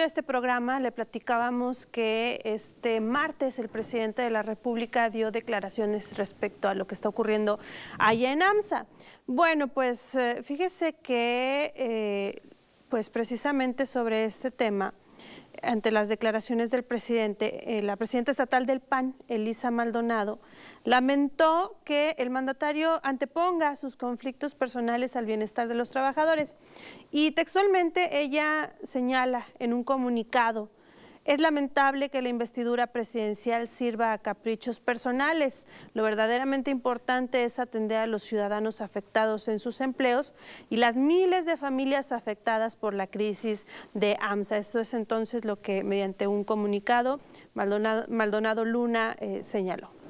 de este programa le platicábamos que este martes el presidente de la República dio declaraciones respecto a lo que está ocurriendo allá en AMSA. Bueno, pues eh, fíjese que eh, pues precisamente sobre este tema ante las declaraciones del presidente, eh, la presidenta estatal del PAN, Elisa Maldonado, lamentó que el mandatario anteponga sus conflictos personales al bienestar de los trabajadores. Y textualmente ella señala en un comunicado es lamentable que la investidura presidencial sirva a caprichos personales. Lo verdaderamente importante es atender a los ciudadanos afectados en sus empleos y las miles de familias afectadas por la crisis de AMSA. Esto es entonces lo que mediante un comunicado Maldonado, Luna eh, señaló.